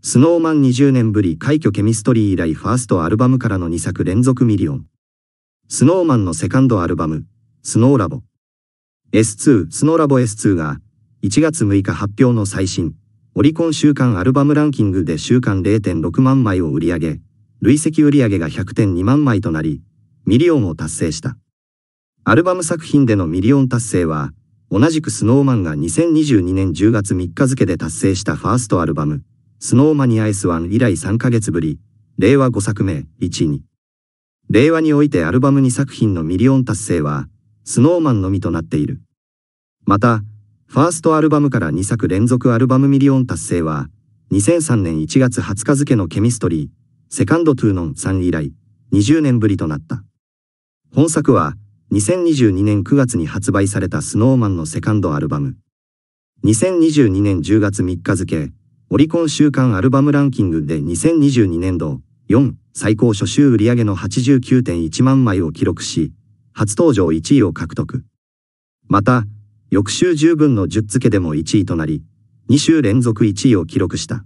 スノーマン20年ぶり快挙ケミストリー以来ファーストアルバムからの2作連続ミリオン。スノーマンのセカンドアルバム、スノーラボ。S2、スノーラボ S2 が、1月6日発表の最新、オリコン週間アルバムランキングで週間0.6万枚を売り上げ、累積売り上げが100.2万枚となり、ミリオンを達成した。アルバム作品でのミリオン達成は、同じくスノーマンが2022年10月3日付で達成したファーストアルバム、スノーマニアスワン以来3ヶ月ぶり、令和5作目、1、2。令和においてアルバム2作品のミリオン達成は、スノーマンのみとなっている。また、ファーストアルバムから2作連続アルバムミリオン達成は、2003年1月20日付のケミストリー、セカンドトゥーノン3以来、20年ぶりとなった。本作は、2022年9月に発売されたスノーマンのセカンドアルバム。2022年10月3日付、オリコン週間アルバムランキングで2022年度4最高初週売上の89.1万枚を記録し、初登場1位を獲得。また、翌週10分の10付けでも1位となり、2週連続1位を記録した。